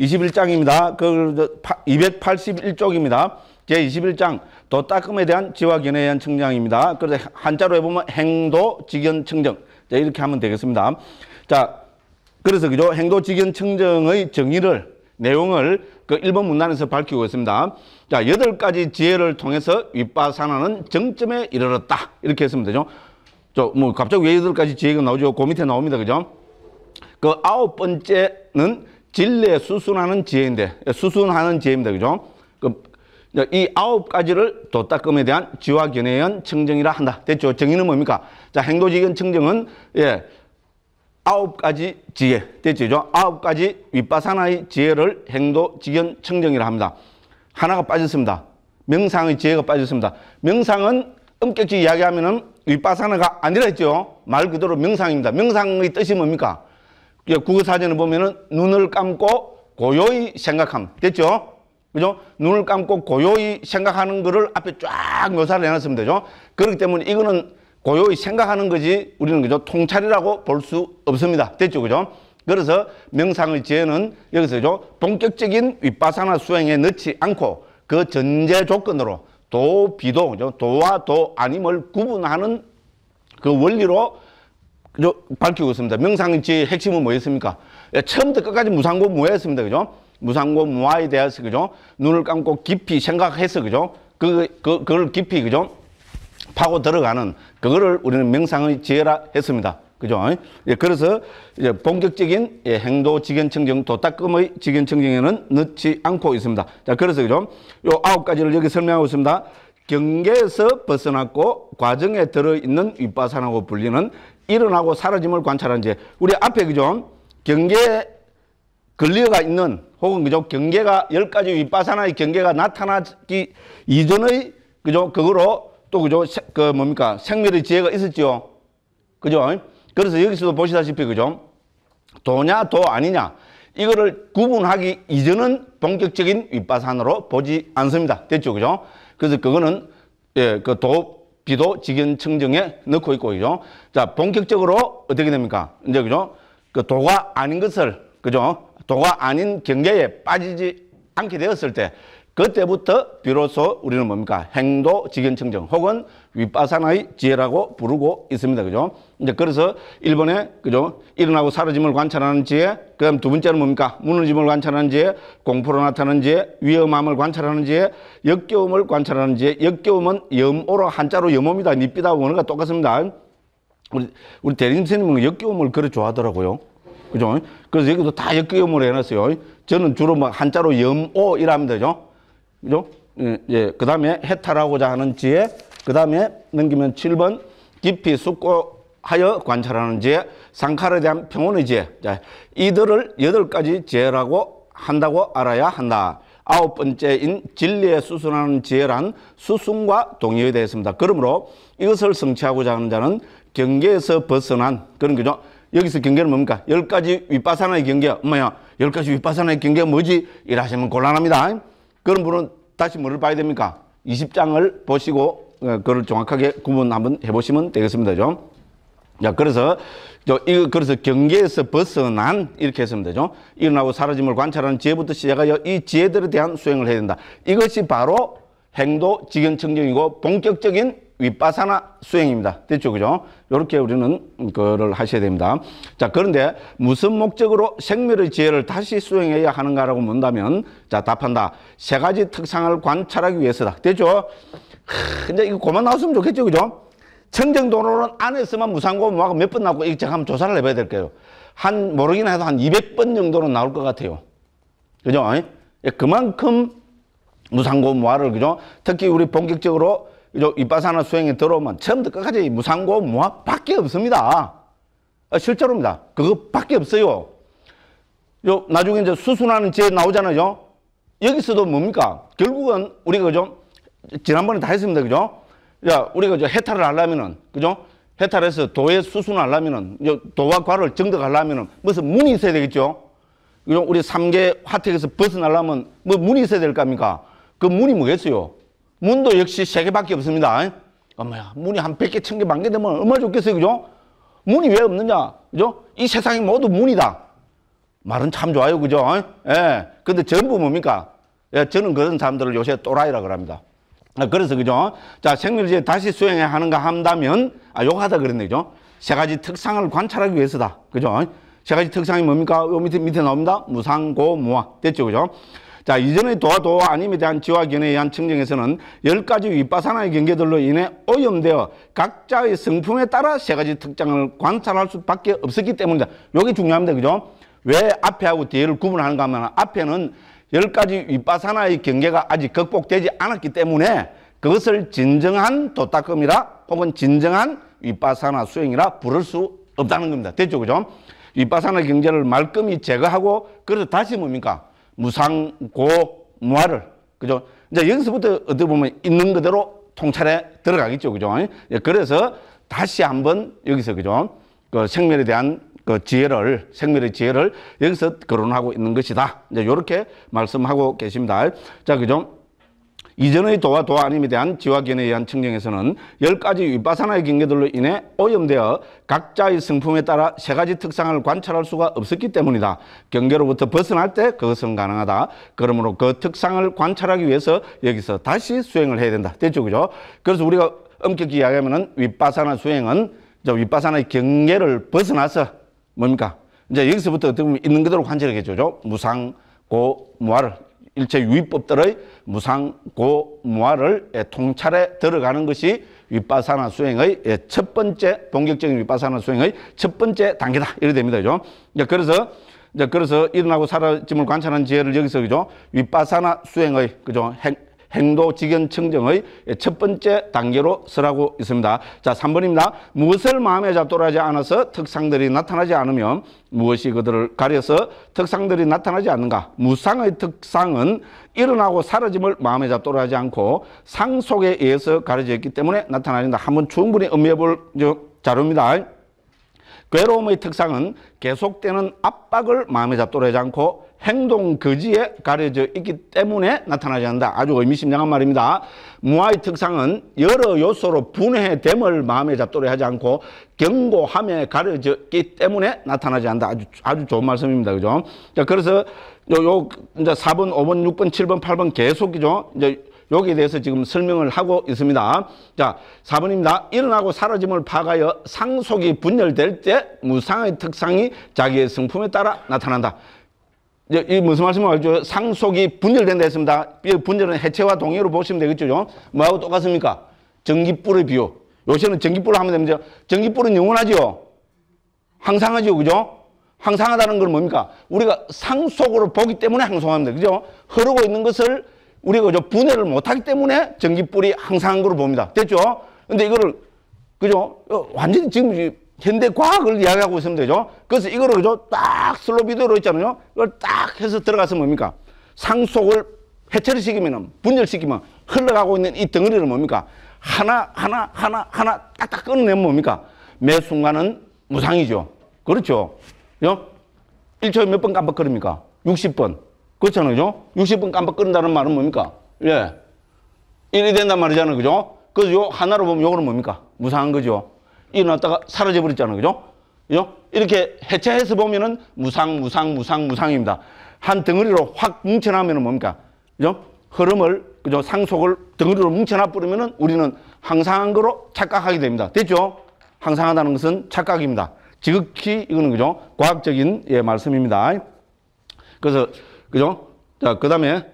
21장입니다. 그 281쪽입니다. 제21장 도따끔에 대한 지와견에 대한 측량입니다. 그래서 한자로 해보면 행도 직연 측정 자, 이렇게 하면 되겠습니다. 자 그래서 그죠 행도 직연 측정의 정의를 내용을 그 1번 문단에서 밝히고 있습니다. 자, 여덟 가지 지혜를 통해서 윗바사하는 정점에 이르렀다. 이렇게 했으면 되죠. 저, 뭐, 갑자기 왜 여덟 가지 지혜가 나오죠? 그 밑에 나옵니다. 그죠? 그 아홉 번째는 진례 수순하는 지혜인데 예, 수순하는 지혜입니다. 그죠? 그, 이 아홉 가지를 도닦음에 대한 지와 견해연 청정이라 한다. 됐죠? 정의는 뭡니까? 자, 행도지견 청정은 예. 아홉 가지 지혜. 됐죠? 아홉 가지 윗바사나의 지혜를 행도지견 청정이라 합니다. 하나가 빠졌습니다. 명상의 지혜가 빠졌습니다. 명상은 엄격히 이야기하면은 윗바사나가 아니라 했죠. 말 그대로 명상입니다. 명상의 뜻이 뭡니까? 예, 국어사전을 보면은 눈을 감고 고요히 생각함. 됐죠? 그죠? 눈을 감고 고요히 생각하는 거를 앞에 쫙 묘사를 해놨으면 되죠? 그렇기 때문에 이거는 고요히 생각하는 거지 우리는 그죠? 통찰이라고 볼 수 없습니다. 됐죠? 그죠? 그래서 명상의 지혜는 여기서 그죠? 본격적인 윗바사나 수행에 넣지 않고 그 전제 조건으로 도, 비도, 그죠? 도와 도 아님을 구분하는 그 원리로 밝히고 있습니다. 명상의 핵심은 뭐였습니까? 예, 처음부터 끝까지 무상고 무해였습니다. 그죠? 무상고 무화에 대해서 그죠? 눈을 감고 깊이 생각해서 그죠? 그, 그, 그걸 깊이 그죠? 파고 들어가는 그거를 우리는 명상의 지혜라 했습니다. 그죠? 예, 그래서 이제 본격적인 예, 행도 직연청정 도닦음의 직연청정에는 넣지 않고 있습니다. 자, 그래서 그죠? 요 아홉 가지를 여기 설명하고 있습니다. 경계에서 벗어났고 과정에 들어있는 윗바산하고 불리는 일어나고 사라짐을 관찰한 지 우리 앞에 그죠? 경계에 걸리가 있는 혹은 그죠? 경계가 열 가지 윗바산의 경계가 나타나기 이전의 그죠? 그거로 또 그죠? 그 뭡니까? 생멸의 지혜가 있었지요. 그죠? 그래서 여기서도 보시다시피 그죠? 도냐 도 아니냐 이거를 구분하기 이전은 본격적인 윗바산으로 보지 않습니다. 됐죠? 그죠? 그래서 그거는 예, 그 도, 비도 직연 청정에 넣고 있고, 그죠? 자, 본격적으로 어떻게 됩니까? 이제 그죠? 그 도가 아닌 것을, 그죠? 도가 아닌 경계에 빠지지 않게 되었을 때 그때부터 비로소 우리는 뭡니까? 행도 직연청정 혹은 윗바사나의 지혜라고 부르고 있습니다. 그죠? 이제 그래서 일본에 그죠? 일어나고 사라짐을 관찰하는 지혜, 그다음 두 번째는 뭡니까? 무너짐을 관찰하는 지혜, 공포로 나타나는 지혜, 위험함을 관찰하는 지혜, 역겨움을 관찰하는 지혜. 역겨움은 염오로 한자로 염오입니다. 니삐다 원어가 똑같습니다. 우리 우리 대림 선생님은 역겨움을 그래 좋아하더라고요. 그죠? 그래서 여기도 다역겨움으로 해놨어요. 저는 주로 뭐 한자로 염오이랍니다. 그죠? 그죠? 예, 예. 그 다음에 해탈하고자 하는 지혜. 그 다음에 넘기면 7번 깊이 숙고하여 관찰하는 지혜. 상카에 대한 평온의 지혜. 자, 이들을 여덟 가지 지혜라고 한다고 알아야 한다. 아홉 번째인 진리에 수순하는 지혜란 수순과 동의에 대했습니다. 해 그러므로 이것을 성취하고자 하는 자는 경계에서 벗어난 그런 거죠. 여기서 경계는 뭡니까? 열 가지 윗바사나의 경계. 뭐야? 열 가지 윗바사나의 경계가 뭐지? 이라시면 곤란합니다. 그런 분은 다시 뭐를 봐야 됩니까? 20장을 보시고 어, 그걸 정확하게 구분 한번 해보시면 되겠습니다. 죠 자, 그래서, 저, 이거, 그래서 경계에서 벗어난, 이렇게 했으면 되죠. 일어나고 사라짐을 관찰하는 지혜부터 시작하여 이 지혜들에 대한 수행을 해야 된다. 이것이 바로 행도 직연청정이고 본격적인 윗바사나 수행입니다. 됐죠? 그죠? 요렇게 우리는 그를 거 하셔야 됩니다. 자, 그런데 무슨 목적으로 생멸의 지혜를 다시 수행해야 하는가라고 본다면 자, 답한다. 세 가지 특상을 관찰하기 위해서다. 됐죠? 하, 이제 이거 그만 나왔으면 좋겠죠? 그죠? 청정도로는 안에서만 무상고문하고 몇번 나오고 이거 한번 조사를 해봐야 될게요 한, 모르긴 해도 한 200번 정도는 나올 것 같아요. 그죠? 예, 그만큼 무상고모화를 그죠? 특히 우리 본격적으로 이바사나 수행에 들어오면 처음부터 끝까지 무상고 무합 밖에 없습니다. 아, 실제로입니다. 그거밖에 없어요. 요 나중에 이제 수순하는 제 나오잖아요. 여기서도 뭡니까? 결국은 우리가 그죠? 지난번에 다 했습니다. 그죠? 야, 우리가 저 해탈을 하려면은 그죠? 해탈해서 도의 수순하려면은 을 도와 과를 정득하려면은 무슨 문이 있어야 되겠죠? 그죠? 우리 삼계 화택에서 벗어나려면 뭐 문이 있어야 될 겁니까? 그 문이 뭐겠어요? 문도 역시 세 개밖에 없습니다. 엄마야, 문이 한 백개천개만개 되면 얼마나 좋겠어요, 그죠? 문이 왜 없느냐, 그죠? 이 세상이 모두 문이다. 말은 참 좋아요, 그죠? 예. 근데 전부 뭡니까? 예, 저는 그런 사람들을 요새 또라이라 그럽니다. 아, 그래서 그죠? 자, 생물제 다시 수행해 하는가 한다면, 아, 욕하다 그랬네, 그죠? 세 가지 특상을 관찰하기 위해서다. 그죠? 세 가지 특상이 뭡니까? 요 밑에, 밑에 나옵니다. 무상고, 무화. 됐죠, 그죠? 자, 이전의 도와도와 안임에 대한 지화견에 의한 청정에서는 10가지 윗바사나의 경계들로 인해 오염되어 각자의 성품에 따라 세 가지 특장을 관찰할 수밖에 없었기 때문이다. 요게 중요합니다. 그죠? 왜 앞에하고 뒤를 구분하는가 하면 앞에는 10가지 윗바사나의 경계가 아직 극복되지 않았기 때문에 그것을 진정한 도닦금이라 혹은 진정한 윗바사나 수행이라 부를 수 없다는 겁니다. 됐죠? 그죠? 윗바사나 경제를 말끔히 제거하고 그래서 다시 뭡니까? 무상, 고, 무화를. 그죠? 이제 여기서부터 어떻게 보면 있는 그대로 통찰에 들어가겠죠. 그죠? 예, 그래서 다시 한번 여기서 그죠? 그 생멸에 대한 그 지혜를, 생멸의 지혜를 여기서 거론하고 있는 것이다. 이제 요렇게 말씀하고 계십니다. 자, 그죠? 이전의 도와 도아님에 대한 지화견에 의한 측정에서는 10가지 윗바사나의 경계들로 인해 오염되어 각자의 성품에 따라 세 가지 특성을 관찰할 수가 없었기 때문이다. 경계로부터 벗어날 때 그것은 가능하다. 그러므로 그특성을 관찰하기 위해서 여기서 다시 수행을 해야 된다. 됐죠? 그죠? 그래서 우리가 엄격히 이야기하면은 윗바사나 수행은 윗바사나의 경계를 벗어나서 뭡니까? 이제 여기서부터 어떻게 보면 있는 그대로 관찰하겠죠. 무상, 고, 무화를 일체 유의법들의 무상고무화를 통찰에 들어가는 것이 윗바사나 수행의 예, 첫 번째 본격적인 윗바사나 수행의 첫 번째 단계다 이래 됩니다 그죠 그래서 이제 그래서 일어나고 사라짐을 관찰하는 지혜를 여기서 그죠 윗바사나 수행의 그죠 행도직연 정의 첫 번째 단계로 쓰라고 있습니다. 자, 3번입니다. 무엇을 마음에 잡도록 하지 않아서 특상들이 나타나지 않으면 무엇이 그들을 가려서 특상들이 나타나지 않는가? 무상의 특상은 일어나고 사라짐을 마음에 잡도록 하지 않고 상 속에 의해서 가려져 있기 때문에 나타나는다. 한번 충분히 의미해볼 자료입니다. 괴로움의 특상은 계속되는 압박을 마음에 잡도록 하지 않고 행동 거지에 가려져 있기 때문에 나타나지 않는다. 아주 의미심장한 말입니다. 무아의 특상은 여러 요소로 분해됨을 마음에 잡도록 하지 않고 경고함에 가려져 있기 때문에 나타나지 않는다. 아주, 아주 좋은 말씀입니다. 그죠? 자, 그래서 요, 요, 이제 4번, 5번, 6번, 7번, 8번 계속이죠. 이제 여기에 대해서 지금 설명을 하고 있습니다. 자, 4번입니다. 일어나고 사라짐을 파가여 상속이 분열될 때 무상의 특상이 자기의 성품에 따라 나타난다. 이 무슨 말씀을 알죠? 상속이 분열된다 했습니다. 분열은 해체와 동의로 보시면 되겠죠. 뭐하고 똑같습니까? 전기불의 비유. 요새는 전기불을 하면 됩니다. 전기불은 영원하지요. 항상하지요. 그죠? 항상하다는 건 뭡니까? 우리가 상속으로 보기 때문에 항상합니다. 그죠? 흐르고 있는 것을 우리가 그죠? 분해를 못하기 때문에 전기불이 항상한 걸로 봅니다. 됐죠? 근데 이거를 그죠? 어, 완전히 지금 현대 과학을 이야기하고 있으면 되죠. 그래서 이거를 그죠? 딱 슬로비드로 있잖아요. 이걸 딱 해서 들어가서 뭡니까? 상속을 해체를 시키면, 분열시키면 흘러가고 있는 이 덩어리를 뭡니까? 하나, 하나, 하나, 하나 딱딱 끊어내면 뭡니까? 매 순간은 무상이죠. 그렇죠. 그죠? 1초에 몇 번 깜빡거립니까? 60번. 그렇잖아요. 그죠? 60번 깜빡거린다는 말은 뭡니까? 예. 일이 된단 말이잖아요. 그죠? 그래서 요 하나로 보면 요거는 뭡니까? 무상한 거죠. 일어났다가 사라져 버렸잖아요. 그죠? 그죠? 이렇게 해체해서 보면은 무상, 무상, 무상, 무상입니다. 한 덩어리로 확 뭉쳐나면은 뭡니까? 그죠? 흐름을, 그죠? 상속을 덩어리로 뭉쳐나 뿌리면은 우리는 항상한 거로 착각하게 됩니다. 됐죠? 항상하다는 것은 착각입니다. 지극히 이거는 그죠? 과학적인 예, 말씀입니다. 그래서 그죠? 자, 그다음에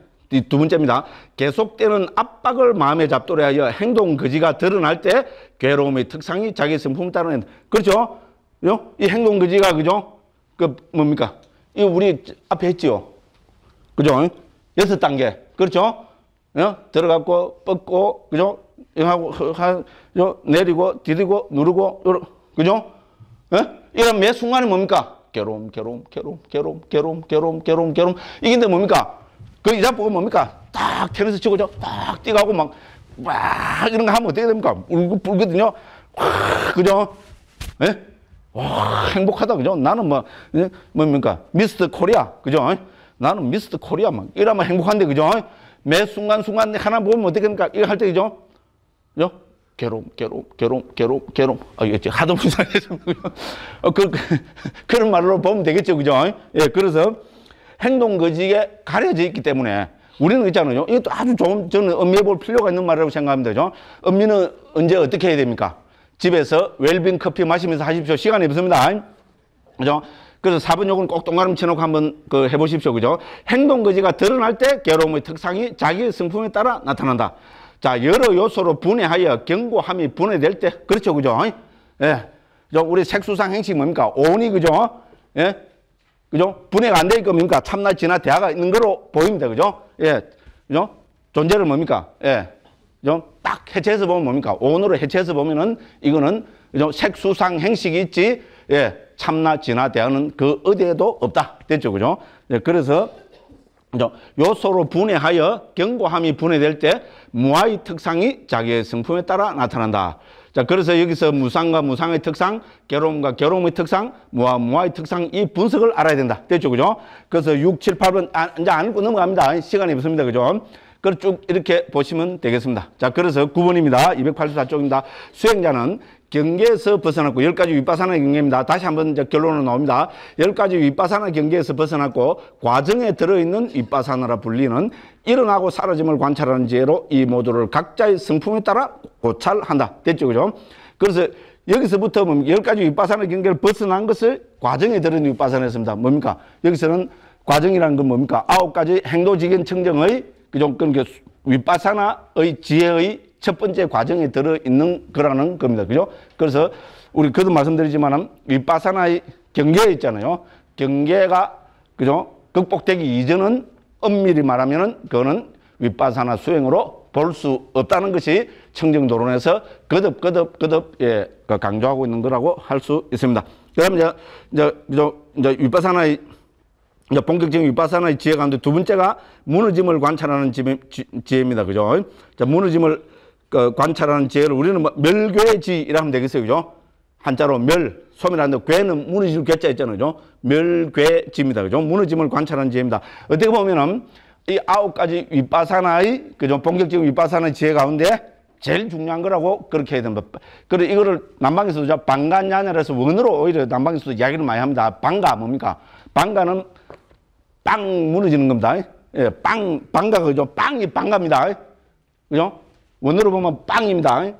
두 번째입니다. 계속되는 압박을 마음에 잡도록 하여 행동 거지가 드러날 때 괴로움의 특성이 자기 성품 따르는 그렇죠? 이 행동 거지가 그죠? 그 뭡니까? 이 우리 앞에 했지요. 그죠? 여섯 단계. 그렇죠? 어? 들어갔고 뻗고 그죠? 하고 내리고 디디고 누르고 그죠? 어? 이런 매 순간이 뭡니까? 괴로움, 괴로움, 괴로움, 괴로움, 괴로움, 괴로움, 괴로움, 괴로움. 이게 뭡니까? 그 이사 보고 뭡니까? 딱 테니스 치고 저딱 뛰가고 막, 막 이런 거 하면 어떻게 됩니까? 울고 불거든요. 그죠? 예? 와, 행복하다, 그죠? 나는 뭐, 예? 뭡니까? 미스터 코리아, 그죠? 예? 나는 미스터 코리아, 막 이러면 행복한데, 그죠? 예? 매 순간순간 하나 보면 어떻게 됩니까? 이거 할 때, 그죠? 그죠? 괴로움, 괴로움, 괴로움, 괴로움, 괴로움. 아, 이게 하도 무상해서. 어, 그, 그, 그런 말로 보면 되겠죠, 그죠? 예, 그래서. 행동 거지에 가려져 있기 때문에 우리는 있잖아요. 이것도 아주 좀 저는 엄미해 볼 필요가 있는 말이라고 생각합니다. 죠 엄미는 언제 어떻게 해야 됩니까? 집에서 웰빙 커피 마시면서 하십시오. 시간이 없습니다. 그죠? 그래서 사번 요건 꼭 동그라미 쳐놓고 한번 그 해보십시오. 그죠? 행동 거지가 드러날 때 괴로움의 특성이 자기의 성품에 따라 나타난다. 자, 여러 요소로 분해하여 경고함이 분해될 때, 그렇죠. 그죠? 예. 우리 색수상 행식 뭡니까? 오온이 그죠? 예. 그죠? 분해가 안 되기 뭡니까? 참나, 진화, 대화가 있는 거로 보입니다. 그죠? 예. 그죠? 존재를 뭡니까? 예. 그죠? 딱 해체해서 보면 뭡니까? 온으로 해체해서 보면은 이거는 그죠? 색수상 행식이 있지, 예. 참나, 진화, 대화는 그 어디에도 없다. 됐죠? 그죠? 예. 그래서 그죠? 요소로 분해하여 경고함이 분해될 때 무아의 특상이 자기의 성품에 따라 나타난다. 자, 그래서 여기서 무상과 무상의 특상, 괴로움과 괴로움의 특상, 무아, 무아의 특상, 이 분석을 알아야 된다. 됐죠? 그죠? 그래서 6, 7, 8번, 아, 이제 안 읽고 넘어갑니다. 시간이 없습니다. 그죠? 그걸 쭉 이렇게 보시면 되겠습니다. 자, 그래서 9번입니다. 284쪽입니다. 수행자는 경계에서 벗어났고 열 가지 윗바사나 경계입니다. 다시 한번 결론을 나옵니다. 열 가지 윗바사나 경계에서 벗어났고 과정에 들어있는 윗바사나라 불리는 일어나고 사라짐을 관찰하는 지혜로 이 모두를 각자의 성품에 따라 고찰한다. 됐죠, 그죠? 그래서 여기서부터 열 가지 윗바사나 경계를 벗어난 것을 과정에 들어있는 윗바사나였습니다. 뭡니까? 여기서는 과정이라는 건 뭡니까? 아홉 가지 행도지견 청정의 그죠? 그 윗바사나의 지혜의 첫 번째 과정이 들어있는 거라는 겁니다. 그죠? 그래서 우리 그도 말씀드리지만은 윗바사나의 경계 있잖아요. 경계가 그죠? 극복되기 이전은 엄밀히 말하면은 그거는 윗바사나 수행으로 볼 수 없다는 것이 청정도론에서 거듭 거듭 거듭 예 그 강조하고 있는 거라고 할 수 있습니다. 그럼 이제 이제 이제 윗바사나의 이제 본격적인 윗바사나의 지혜 가운데 두 번째가 무너짐을 관찰하는 지혜, 지, 지혜, 입니다 그죠? 자, 무너짐을 그 관찰하는 지혜를 우리는 뭐 멸괴지라 하면 되겠어요. 그죠? 한자로 멸, 소멸하는 괴는 무너질 괴자 있잖아요. 그죠? 멸괴지입니다. 그죠? 무너짐을 관찰하는 지혜입니다. 어떻게 보면은 이 아홉 가지 윗바사나의 그 좀 본격적인 윗바사나의 지혜 가운데 제일 중요한 거라고 그렇게 해야 됩니다. 그리고 이거를 남방에서도 방간냐냐라서 원으로 오히려 남방에서도 이야기를 많이 합니다. 방가 뭡니까? 방가는 빵 무너지는 겁니다. 예, 빵, 방가 그죠? 빵이 방갑니다. 그죠? 원으로 보면 빵입니다.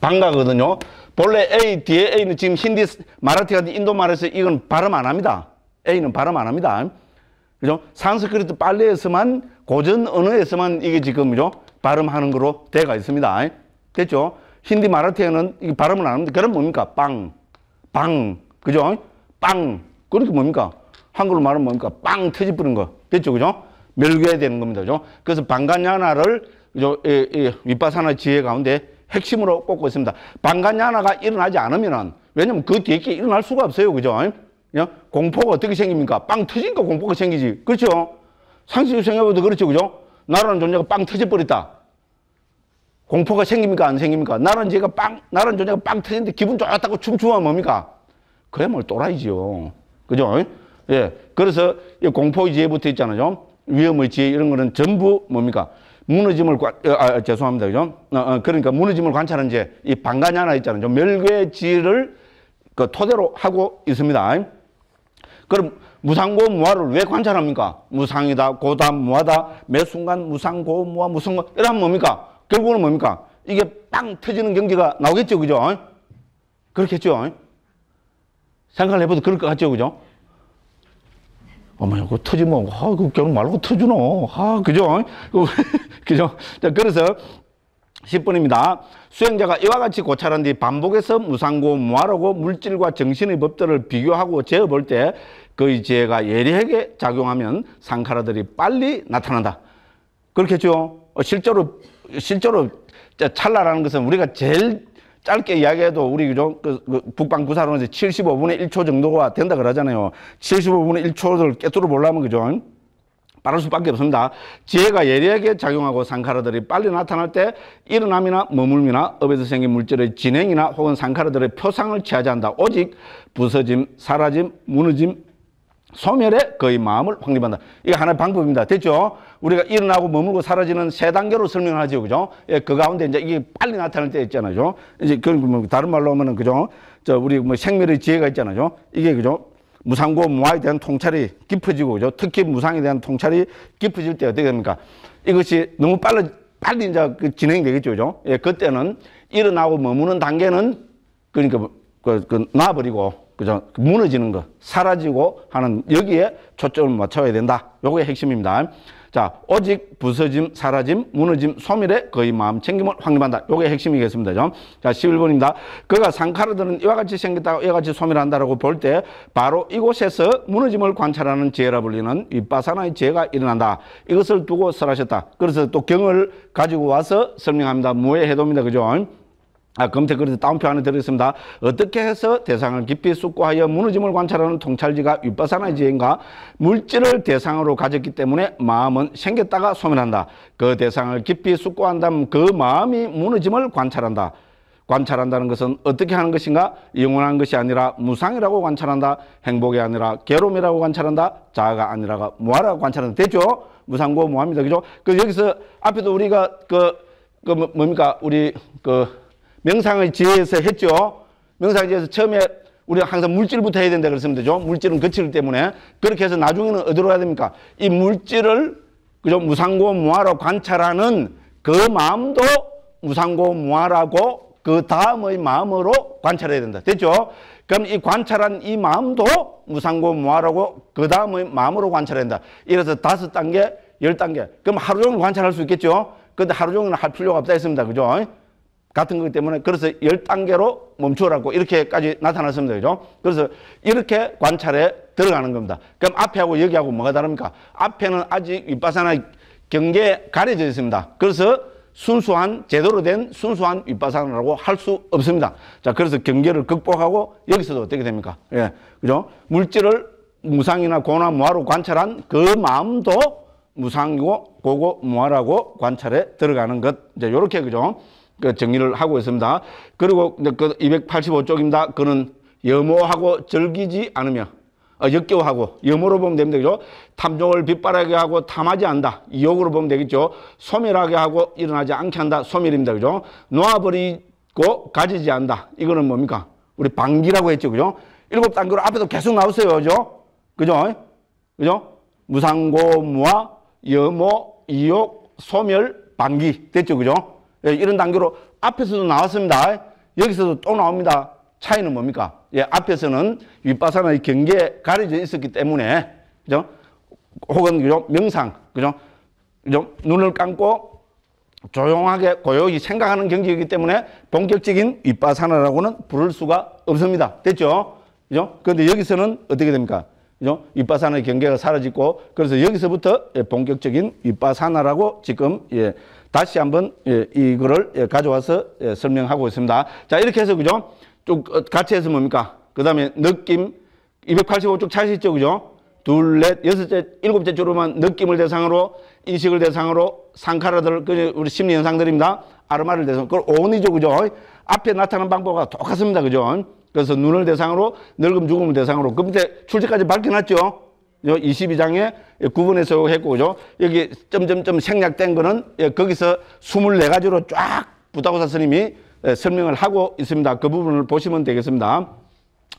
반가거든요. 본래 A 뒤에 A는 지금 힌디 마라티 같은 인도 말에서 이건 발음 안 합니다. A는 발음 안 합니다. 그죠? 산스크리트 빨래에서만 고전 언어에서만 이게 지금 그죠? 발음하는 거로 돼가 있습니다. 됐죠? 힌디 마라티에는 이 발음을 안 합니다. 그럼 뭡니까? 빵, 빵, 그죠? 빵. 그렇게 뭡니까? 한글로 말하면 뭡니까? 빵 터지 뿌는 거. 됐죠? 그죠? 멸교해야 되는 겁니다. 그죠? 그래서 방간야나를 그죠? 이, 이 윗바사나 지혜 가운데 핵심으로 꼽고 있습니다. 방간야나가 일어나지 않으면은 왜냐면 그 뒤에 게 일어날 수가 없어요. 그죠? 공포가 어떻게 생깁니까? 빵 터지니까 공포가 생기지. 그렇죠? 상식적으로 생각해도 그렇죠. 그죠? 나라는 존재가 빵 터져버렸다. 공포가 생깁니까? 안 생깁니까? 나라는 제가 빵, 나라는 존재가 빵 터지는데 기분 좋았다고 춤추면 뭡니까? 그야말로 또라이지요. 그죠? 예. 그래서 공포의지혜부터 있잖아요. 위험의 지혜 이런 거는 전부 뭡니까? 무너짐을 관, 어, 아, 죄송합니다. 그죠? 어, 어, 그러니까 무너짐을 관찰하 이제 이 방간이 하나 있잖아요. 멸괴 지혜를 그 토대로 하고 있습니다. 그럼 무상고 무화를 왜 관찰합니까? 무상이다, 고다, 무화다, 매 순간 무상고 무화 무슨 거 이러면 뭡니까? 결국은 뭡니까? 이게 빵 터지는 경지가 나오겠죠, 그죠? 그렇겠죠. 생각을 해봐도 그럴 것 같죠, 그죠? 어머야, 그 터지면, 뭐, 아, 그 결혼 말고 터주노. 아, 그죠? 그죠? 자, 그래서 10번입니다. 수행자가 이와 같이 고찰한 뒤 반복해서 무상고, 무하라고 물질과 정신의 법들을 비교하고 재어볼 때 그의 지혜가 예리하게 작용하면 상카라들이 빨리 나타난다. 그렇겠죠? 어, 실제로, 실제로 찰나라는 것은 우리가 제일 짧게 이야기해도 우리 그, 그, 그 북방 구사로에서 75분의 1초 정도가 된다 그러잖아요. 75분의 1초를 깨뜨려 보려면 그죠? 빠를 수밖에 없습니다. 지혜가 예리하게 작용하고 상카라들이 빨리 나타날 때 일어남이나 머물미나 업에서 생긴 물질의 진행이나 혹은 상카라들의 표상을 취하지 않다. 오직 부서짐, 사라짐, 무너짐, 소멸에 거의 마음을 확립한다. 이게 하나의 방법입니다. 됐죠? 우리가 일어나고 머물고 사라지는 세 단계로 설명하죠. 그죠? 예, 그 가운데 이제 이게 빨리 나타날 때 있잖아요. 그죠? 이제 그뭐 다른 말로 하면은 그죠? 저 우리 뭐 생멸의 지혜가 있잖아요. 이게 그죠? 무상과 무아에 대한 통찰이 깊어지고 그죠? 특히 무상에 대한 통찰이 깊어질 때 어떻게 됩니까? 이것이 너무 빨리 빨리 이제 그 진행되겠죠. 이 그죠? 예, 그때는 일어나고 머무는 단계는 그러니까 뭐 그, 그 놔버리고 그죠? 무너지는 거, 사라지고 하는 여기에 초점을 맞춰야 된다. 요게 핵심입니다. 자, 오직 부서짐, 사라짐, 무너짐, 소멸에 거의 마음 챙김을 확립한다. 요게 핵심이겠습니다. 좀. 자, 십일 번입니다 그가 상카르들은 이와 같이 생겼다고 이와 같이 소멸한다라고 볼 때 바로 이곳에서 무너짐을 관찰하는 지혜라 불리는 윗바사나의 지혜가 일어난다. 이것을 두고 설하셨다. 그래서 또 경을 가지고 와서 설명합니다. 무의 해도입니다. 그죠? 아, 검색 그릇에 다운표 안에 들어있습니다. 어떻게 해서 대상을 깊이 숙고하여 무너짐을 관찰하는 통찰지가 윗바사나 지인가 혜 물질을 대상으로 가졌기 때문에 마음은 생겼다가 소멸한다. 그 대상을 깊이 숙고한다면 그 마음이 무너짐을 관찰한다. 관찰한다는 것은 어떻게 하는 것인가? 영원한 것이 아니라 무상이라고 관찰한다. 행복이 아니라 괴로움이라고 관찰한다. 자아가 아니라 무아라고 관찰한다. 됐죠? 무상고 무합니다. 그죠? 그 여기서 앞에도 우리가 그, 그 뭐, 뭡니까? 우리 그 명상을 지혜에서 했죠. 명상의 지혜에서 처음에 우리가 항상 물질부터 해야 된다 그랬습니다. 죠 물질은 거칠기 때문에. 그렇게 해서 나중에는 어디로 가야 됩니까? 이 물질을 그죠? 무상고 무아로 관찰하는 그 마음도 무상고 무아라고 그 다음의 마음으로 관찰해야 된다. 됐죠? 그럼 이 관찰한 이 마음도 무상고 무아라고 그 다음의 마음으로 관찰해야 된다. 이래서 다섯 단계, 열 단계. 그럼 하루 종일 관찰할 수 있겠죠? 근데 하루 종일 할 필요가 없다 했습니다. 그죠? 같은 거기 때문에 그래서 열단계로 멈추라고 이렇게까지 나타났습니다. 그죠? 그래서 이렇게 관찰에 들어가는 겁니다. 그럼 앞에하고 여기하고 뭐가 다릅니까? 앞에는 아직 윗바사나 경계에 가려져 있습니다. 그래서 순수한 제대로 된 순수한 윗바사나라고 할 수 없습니다. 자, 그래서 경계를 극복하고 여기서도 어떻게 됩니까? 예. 그죠? 물질을 무상이나 고나 무화로 관찰한 그 마음도 무상이고 고고 무화라고 관찰에 들어가는 것. 이제 요렇게 그죠? 그 정리를 하고 있습니다. 그리고 그 285쪽입니다. 그는 염호하고 즐기지 않으며 어, 역겨워하고 염호로 보면 됩니다. 그죠? 탐정을 빗발하게 하고 탐하지 않다. 이욕으로 보면 되겠죠. 소멸하게 하고 일어나지 않게 한다. 소멸입니다. 그죠? 놓아버리고 가지지 않다. 이거는 뭡니까? 우리 방기라고 했죠. 그죠? 일곱 단계로 앞에도 계속 나오세요. 그죠? 그죠? 그죠? 무상고, 무아, 염호, 이욕, 소멸, 반기 됐죠? 그죠? 예, 이런 단계로 앞에서도 나왔습니다. 여기서도 또 나옵니다. 차이는 뭡니까? 예, 앞에서는 윗바사나의 경계에 가려져 있었기 때문에, 그죠? 혹은, 그죠? 명상, 그죠? 그죠? 눈을 감고 조용하게 고요히 생각하는 경지이기 때문에 본격적인 윗바사나라고는 부를 수가 없습니다. 됐죠? 그죠? 그런데 여기서는 어떻게 됩니까? 그죠? 윗바사나의 경계가 사라지고, 그래서 여기서부터 예, 본격적인 윗바사나라고 지금, 예, 다시 한번 예, 이거를 예, 가져와서 예, 설명하고 있습니다. 자, 이렇게 해서 그죠? 쭉 어, 같이 해서 뭡니까? 그 다음에 느낌 285쪽 찾으시죠? 그죠? 둘, 넷, 여섯째, 일곱째 줄로만 느낌을 대상으로 인식을 대상으로 상카라들, 그 우리 심리 현상들입니다. 아르마를 대상, 그걸 오온이죠, 그죠? 앞에 나타난 방법과 똑같습니다, 그죠? 그래서 눈을 대상으로 늙음 죽음을 대상으로 그 밑에 출제까지 밝혀놨죠. 요 22장에 구분해서 했고, 그죠? 여기 점점점 생략된 거는 예, 거기서 24가지로 쫙 부다고사 스님이 예, 설명을 하고 있습니다. 그 부분을 보시면 되겠습니다.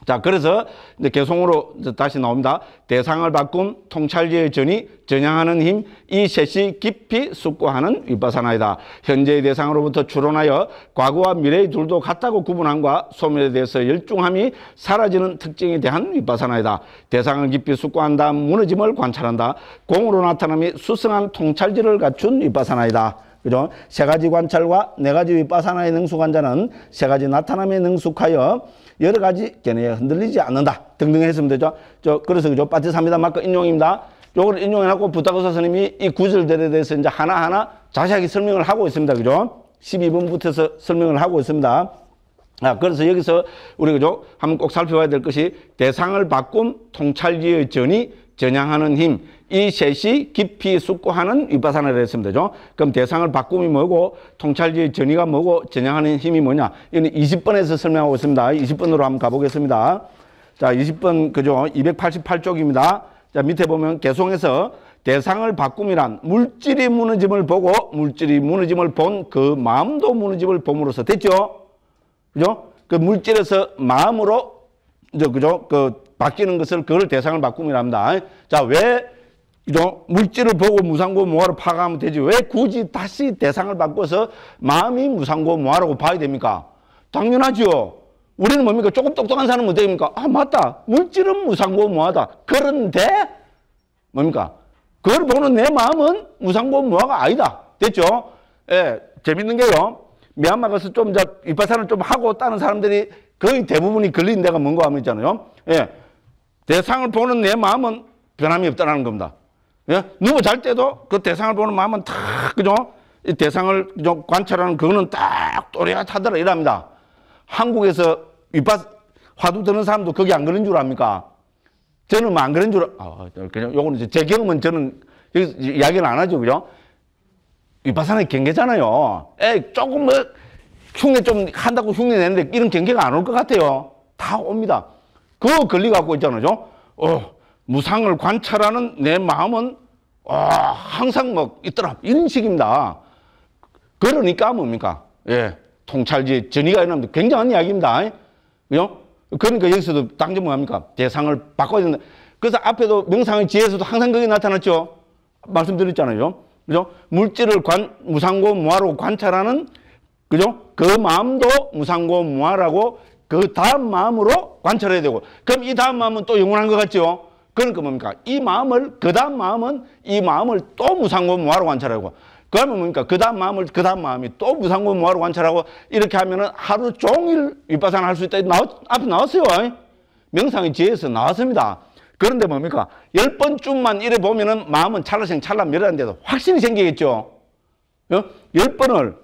자, 그래서 이제 개성으로 이제 다시 나옵니다. 대상을 바꾼 통찰지의 전이, 전향하는 힘, 이 셋이 깊이 숙고하는 윗바사나이다. 현재의 대상으로부터 추론하여 과거와 미래의 둘도 같다고 구분함과 소멸에 대해서 열중함이 사라지는 특징에 대한 윗바사나이다. 대상을 깊이 숙고한다, 무너짐을 관찰한다. 공으로 나타남이 수승한 통찰지를 갖춘 윗바사나이다. 그죠? 세 가지 관찰과 네 가지 윗바사나의 능숙한 자는 세 가지 나타남에 능숙하여 여러 가지 견해에 흔들리지 않는다 등등 했으면 되죠. 저 그래서 그죠. 빠트삽니다. 마크 인용입니다. 요걸 인용해갖고 부타고사 선생님이 이 구절들에 대해서 이제 하나하나 자세하게 설명을 하고 있습니다. 그죠? 1 2번부터 설명을 하고 있습니다. 아, 그래서 여기서 우리 그죠? 한번 꼭 살펴봐야 될 것이 대상을 바꿈 통찰지의 전이 전향하는 힘, 이 셋이 깊이 숙고하는 위바사나를 했으면 되죠. 그럼 대상을 바꿈이 뭐고 통찰지의 전이가 뭐고 전향하는 힘이 뭐냐. 이는 20번에서 설명하고 있습니다. 20번으로 한번 가보겠습니다. 자, 20번 그죠? 288쪽입니다. 자, 밑에 보면 개송에서 대상을 바꿈이란 물질이 무너짐을 보고 물질이 무너짐을 본 그 마음도 무너짐을 봄으로써 됐죠. 그죠? 그 물질에서 마음으로 그죠? 그 바뀌는 것을 그걸 대상을 바꿈이합니다 자, 왜 이런 물질을 보고 무상고모하로 파악하면 되지 왜 굳이 다시 대상을 바꿔서 마음이 무상고모하라고 봐야 됩니까? 당연하죠. 우리는 뭡니까? 조금 똑똑한 사람은 어떻게 됩니까? 아 맞다. 물질은 무상고모하다. 그런데 뭡니까? 그걸 보는 내 마음은 무상고모하가 아니다. 됐죠? 예, 재밌는 게요. 미얀마 가서 좀이바사을좀 하고 따는 사람들이 거의 대부분이 걸린 데가 뭔가 하면 있잖아요. 예, 대상을 보는 내 마음은 변함이 없다는 겁니다. 예? 누워 잘 때도 그 대상을 보는 마음은 탁, 그죠? 이 대상을 좀 관찰하는 그거는 딱또가타더라 이랍니다. 한국에서 윗바 화두 드는 사람도 그게 안 그런 줄 압니까? 저는 뭐 안 그런 줄, 아, 그냥 요거는 제 경험은 저는 여기서 이야기를 안 하죠. 그죠? 윗바산의 경계잖아요. 에 조금 뭐 흉내 좀 한다고 흉내 내는데 이런 경계가 안 올 것 같아요. 다 옵니다. 그거 걸려갖고 있잖아요. 어, 무상을 관찰하는 내 마음은 어, 항상 뭐 있더라 이런 식입니다. 그러니까 뭡니까? 예, 통찰지 전이가 있는 굉장한 이야기입니다. 그죠? 예? 어? 그러니까 여기서도 당장 뭐합니까? 대상을 바꿔야 된다. 그래서 앞에도 명상의 지혜에서도 항상 그게 나타났죠. 말씀드렸잖아요. 그죠? 물질을 관, 무상고 무하로 관찰하는 그죠? 그 마음도 무상고 무하라고그 다음 마음으로 관찰해야 되고 그럼 이 다음 마음은 또 영원한 것 같죠? 그러니까 뭡니까? 이 마음을, 그 다음 마음은 이 마음을 또 무상고 무하러 관찰하고 그러면 뭡니까? 그 다음 마음을, 그 다음 마음이 또 무상고 무하러 관찰하고 이렇게 하면은 하루 종일 윗바산 할수 있다. 나왔, 앞에 나왔어요. 명상의 지혜에서 나왔습니다. 그런데 뭡니까? 열 번쯤만 이래 보면은 마음은 찰나생 찰나 멸하는데도 확신이 생기겠죠. 어? 열 번을,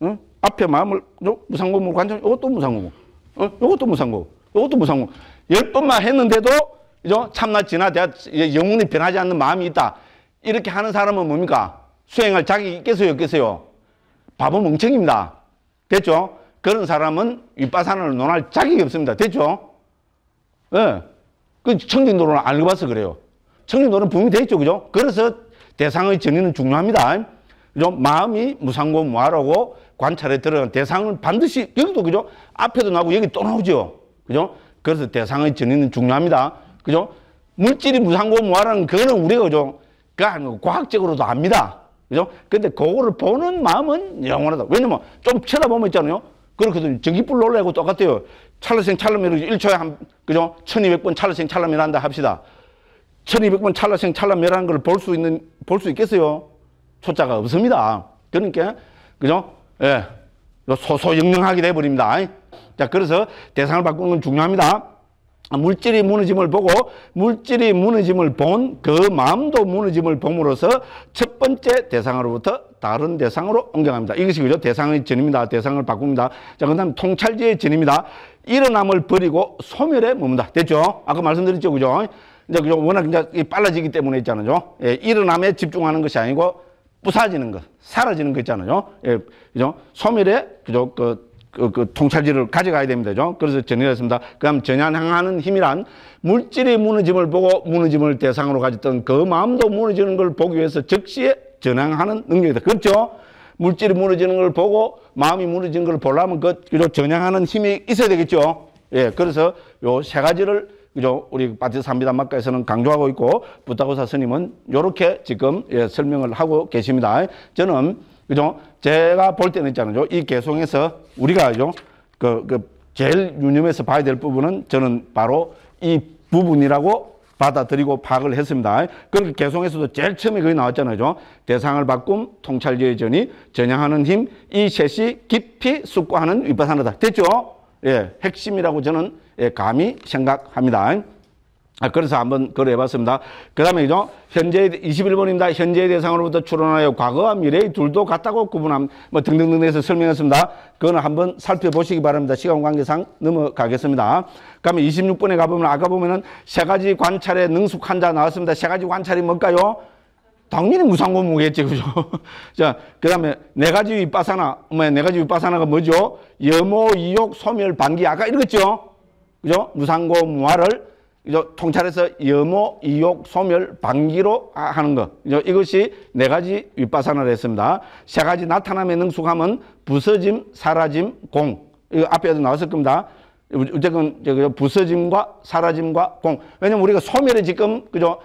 어? 앞에 마음을, 무상고무 관찰, 이것도 무상고무, 어? 이것도 무상고무, 이것도 무상고무. 열 번만 했는데도 그죠? 참나 지나 돼야 영혼이 변하지 않는 마음이 있다. 이렇게 하는 사람은 뭡니까? 수행할 자격이 있겠어요? 없겠어요? 바보 멍청입니다. 됐죠? 그런 사람은 윗바산을 논할 자격이 없습니다. 됐죠? 예. 네. 그 청진도로는 알고 봐서 그래요. 청진도로는 분명히 돼 있죠. 그죠? 그래서 대상의 정의는 중요합니다. 그죠? 마음이 무상고 무하라고 관찰에 들어간 대상은 반드시 여기도 그죠? 앞에도 나고 여기 또 나오죠. 그죠? 그래서 대상의 정의는 중요합니다. 그죠? 물질이 무상고 무한한 그거는 우리가 그죠? 그 과학적으로도 압니다. 그죠? 근데 그거를 보는 마음은 영원하다. 왜냐면 좀 쳐다보면 있잖아요. 그렇거든요. 전기불 놀래고 똑같아요. 찰러생 찰럼이라 1초에 한, 그죠? 1200번 찰러생 찰럼이란다 합시다. 1200번 찰러생 찰럼이라는 걸 볼 수 있는, 볼 수 있겠어요? 초자가 없습니다. 그러니까, 그죠? 예. 소소영영하게 돼버립니다. 자, 그래서 대상을 바꾸는 건 중요합니다. 아, 물질이 무너짐을 보고 물질이 무너짐을 본 그 마음도 무너짐을 봄으로써 첫 번째 대상으로부터 다른 대상으로 옮겨갑니다. 이것이 그죠? 대상의 진입니다. 대상을 바꿉니다. 자, 그 다음 통찰지의 진입니다. 일어남을 버리고 소멸에 머문다. 됐죠? 아까 말씀드렸죠? 그죠? 이제 그죠? 워낙 이제 빨라지기 때문에 있잖아요. 예, 일어남에 집중하는 것이 아니고 부사지는 것, 사라지는 거 있잖아요. 예, 그죠? 소멸에, 그죠? 그 그, 그 통찰지를 가져가야 됩니다. 죠 그래서 전해졌습니다. 그다음 전향하는 힘이란 물질의 무너짐을 보고 무너짐을 대상으로 가졌던 그 마음도 무너지는 걸 보기 위해서 즉시 전향하는 능력이다. 그렇죠? 물질이 무너지는 걸 보고 마음이 무너지는 걸 보려면 그, 그죠? 전향하는 힘이 있어야 되겠죠? 예, 그래서 요 세 가지를 그죠? 우리 바티 삼비단마카에서는 강조하고 있고 부타고사 스님은 요렇게 지금 예, 설명을 하고 계십니다. 저는 그죠? 제가 볼 때는 있잖아요. 이 개송에서 우리가 그죠? 그, 그 제일 유념해서 봐야 될 부분은 저는 바로 이 부분이라고 받아들이고 파악을 했습니다. 그리고 그러니까 개송에서도 제일 처음에 거기 나왔잖아요. 그죠? 대상을 바꿈, 통찰제전이 전향하는 힘, 이 셋이 깊이 숙고하는 위파사나다. 됐죠? 예, 핵심이라고 저는 예, 감히 생각합니다. 아, 그래서 한번 그걸 해봤습니다. 그 다음에 이죠 현재 21번입니다. 현재의 대상으로부터 추론하여 과거와 미래의 둘도 같다고 구분함, 뭐 등등등 해서 설명했습니다. 그거는 한번 살펴보시기 바랍니다. 시간 관계상 넘어가겠습니다. 그 다음에 26번에 가보면 아까 보면은 세 가지 관찰에 능숙한 자 나왔습니다. 세 가지 관찰이 뭘까요? 당연히 무상고무겠지, 그죠? 자, 그 다음에 네 가지 윗바사나, 뭐, 네 가지 윗바사나가 뭐죠? 여모 이욕, 소멸, 반기. 아까 읽었죠? 그죠? 무상고무화를 통찰해서 염호, 이욕, 소멸, 방기로 하는 것. 이것이 네 가지 윗바사나를 했습니다. 세 가지 나타남의 능숙함은 부서짐, 사라짐, 공. 이 앞에도 나왔을 겁니다. 어쨌건 부서짐과 사라짐과 공. 왜냐면 우리가 소멸이 지금 그죠?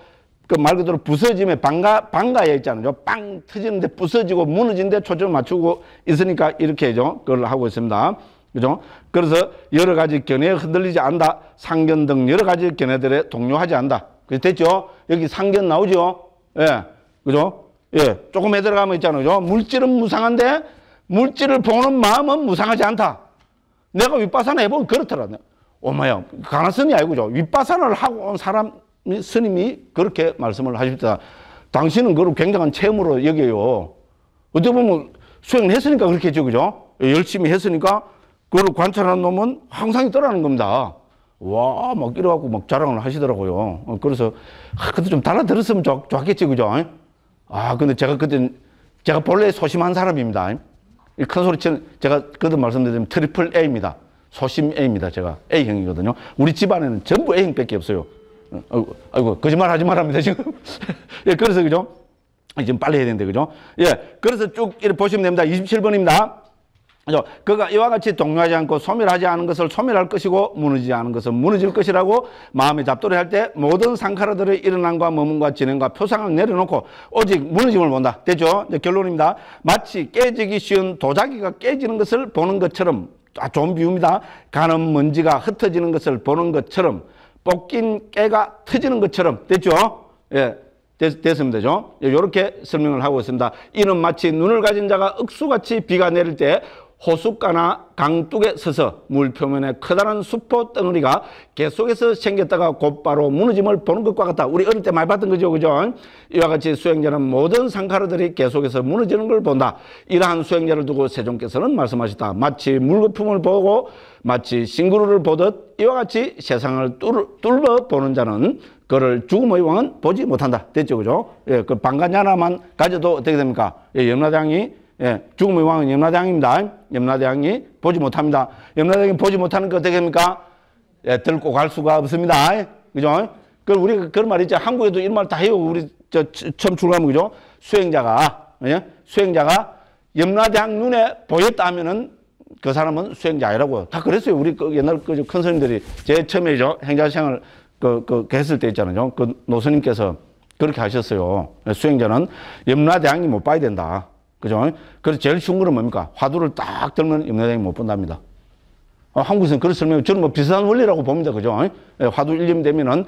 그 말 그대로 부서짐에 방가 방가에 있잖아요. 빵 터지는데 부서지고 무너진데 초점 을 맞추고 있으니까 이렇게죠. 그걸 하고 있습니다. 그죠? 그래서 여러 가지 견해에 흔들리지 않다. 상견 등 여러 가지 견해들에 동요하지 않다. 그게 됐죠? 여기 상견 나오죠? 예. 그죠? 예. 조금 해 들어가면 있잖아요. 그죠? 물질은 무상한데 물질을 보는 마음은 무상하지 않다. 내가 윗바산나 해보면 그렇더라. 엄마야가나선이 아니고, 죠윗바산을 하고 온 사람, 이 스님이 그렇게 말씀을 하십니다. 당신은 그걸 굉장한 체험으로 여겨요. 어떻게 보면 수행을 했으니까 그렇게 했죠. 그죠? 열심히 했으니까 그걸 관찰한 놈은 황상이 떠나는 겁니다. 와, 막 이래갖고 막 자랑을 하시더라고요. 어, 그래서, 아, 그때 좀 달라들었으면 좋, 았겠지 그죠? 어? 아, 근데 제가 그때, 제가 본래 소심한 사람입니다. 큰 소리 치는, 제가 그때 말씀드리면 트리플 A입니다. 소심 A입니다, 제가. A형이거든요. 우리 집안에는 전부 A형 밖에 없어요. 어, 아이고, 아이고 거짓말 하지 말합니다, 지금. 예, 그래서, 그죠? 이제 아, 빨리 해야 되는데, 그죠? 예, 그래서 쭉 이렇게 보시면 됩니다. 27번입니다. 그가 이와 같이 동요하지 않고 소멸하지 않은 것을 소멸할 것이고 무너지지 않은 것은 무너질 것이라고 마음이 잡도를 할때 모든 상카라들의 일어남과 머문과 진행과 표상을 내려놓고 오직 무너짐을 본다. 됐죠? 결론입니다. 마치 깨지기 쉬운 도자기가 깨지는 것을 보는 것처럼 아, 좋은 비유입니다. 가는 먼지가 흩어지는 것을 보는 것처럼 뽑긴 깨가 터지는 것처럼 됐죠? 예. 됐, 습니다 그죠? 이렇게 설명을 하고 있습니다. 이는 마치 눈을 가진 자가 억수같이 비가 내릴 때 호숫가나 강둑에 서서 물 표면에 커다란 수포 덩어리가 계속해서 생겼다가 곧바로 무너짐을 보는 것과 같다. 우리 어릴 때 많이 봤던 거죠. 그죠? 이와 같이 수행자는 모든 상카르들이 계속해서 무너지는 걸 본다. 이러한 수행자를 두고 세종께서는 말씀하셨다. 마치 물거품을 보고 마치 싱그루를 보듯 이와 같이 세상을 뚫, 뚫어 보는 자는 그를 죽음의 왕은 보지 못한다. 됐죠. 그죠? 예, 그방관자하나만 가져도 어떻게 됩니까? 예, 염라장이 예, 죽음의 왕은 염라대왕입니다. 염라대왕이 보지 못합니다. 염라대왕이 보지 못하는 거 어떻게 됩니까? 예, 들고 갈 수가 없습니다. 예, 그죠? 그 우리 그런 말 있죠. 한국에도 이런 말 다 해요. 우리 저 처음 출가하면 그죠? 수행자가 예? 수행자가 염라대왕 눈에 보였다면은 하그 사람은 수행자라고 다 그랬어요. 우리 그 옛날 그 큰선생님들이제일 처음에죠 행자생활 그, 그, 그 했을 때 있잖아요. 그노선님께서 그렇게 하셨어요. 수행자는 염라대왕이 못 봐야 된다. 그죠? 그래서 제일 쉬운 거는 뭡니까? 화두를 딱 들면 염려장이 못 본답니다. 어, 한국에서는 그런 설명, 저는 뭐 비슷한 원리라고 봅니다. 그죠? 어? 예, 화두 일념 되면은,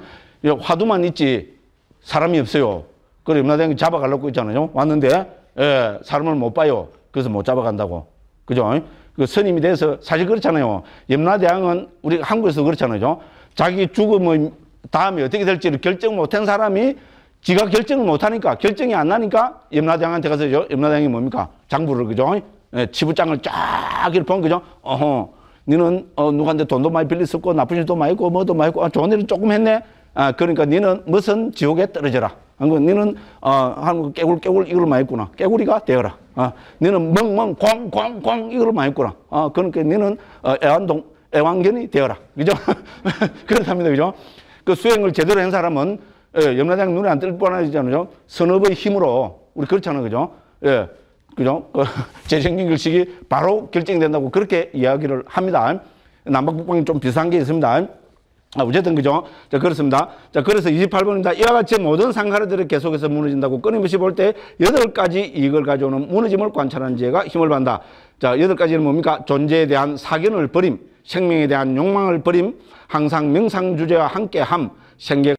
화두만 있지, 사람이 없어요. 그래, 염려장이 잡아가려고 있잖아요. 왔는데, 예, 사람을 못 봐요. 그래서 못 잡아간다고. 그죠? 어? 그 선임이 돼서, 사실 그렇잖아요. 염라대왕은 우리 한국에서 그렇잖아요. 자기 죽음의 다음에 어떻게 될지를 결정 못 한 사람이 지가 결정을 못하니까 결정이 안 나니까 염라장한테 가서 염라장이 뭡니까 장부를 그죠 예, 치부장을 쫙이렇 일펑 그죠 어허 너는 어, 누구한테 돈도 많이 빌렸었고 나쁜 짓도 많이 했고 뭐도 많이 했고 아, 좋은 일은 조금 했네 아 그러니까 너는 무슨 지옥에 떨어져라 그러니까 는어 한국 깨굴 깨굴 이걸 많이 했구나 깨구리가 되어라 아너는 어, 멍멍 꽝꽝꽝 이걸 많이 했구나 아 그러니까 너는 어, 애완동 애완견이 되어라 그죠 그렇답니다 그죠 그 수행을 제대로 한 사람은 예, 염라장 눈에 안 뜰 뻔하지잖아요. 선업의 힘으로 우리 그렇잖아요, 그죠? 예, 그죠? 그 재생긴 글식이 바로 결정된다고 그렇게 이야기를 합니다. 남북국방이좀 비슷한 게 있습니다. 아, 어쨌든 그죠? 자, 그렇습니다. 자, 그래서 28번입니다. 이와 같이 모든 상가르들이 계속해서 무너진다고 끊임없이 볼 때 여덟 가지 이익을 가져오는 무너짐을 관찰하는 지혜가 힘을 받는다. 자, 여덟 가지는 뭡니까? 존재에 대한 사견을 버림, 생명에 대한 욕망을 버림, 항상 명상 주제와 함께함, 생계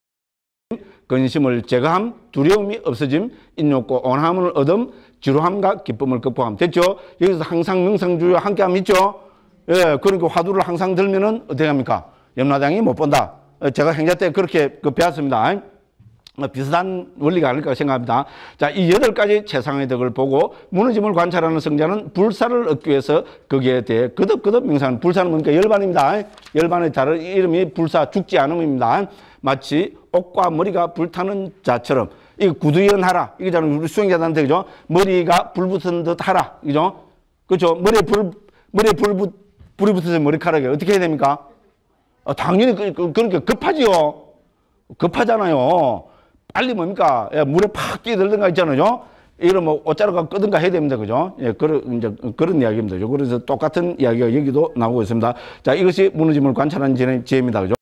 근심을 제거함, 두려움이 없어짐, 인욕고 온함을 얻음, 지루함과 기쁨을 극복함. 됐죠? 여기서 항상 명상주의와 함께함 있죠? 예, 그러니까 화두를 항상 들면은 어떻게 합니까? 염라장이 못 본다. 어, 제가 행자 때 그렇게 그 배웠습니다. 어, 비슷한 원리가 아닐까 생각합니다. 자, 이 여덟 가지 최상의 덕을 보고 무너짐을 관찰하는 성자는 불사를 얻기 위해서 거기에 대해 거듭거듭 명상. 불사는 뭡니까? 열반입니다. 열반의 다른 이름이 불사 죽지 않음입니다. 마치 옷과 머리가 불타는 자처럼 이 구두연하라. 이게 저는 우리 수행자들한테 그죠? 머리가 불붙은 듯 하라. 그죠? 그죠? 머리에 불, 머리에 불, 붙, 불이 붙어서 머리카락에 어떻게 해야 됩니까? 어, 당연히 그, 그, 그러니까 급하지요. 급하잖아요. 빨리 뭡니까? 예, 물에 팍 뛰어들든가 있잖아요. 이러면 뭐 옷자루가 끄든가 해야 됩니다. 그죠? 예, 그런, 이제, 그런 이야기입니다. 그래서 똑같은 이야기가 여기도 나오고 있습니다. 자, 이것이 무너짐을 관찰하는 지혜입니다. 그죠?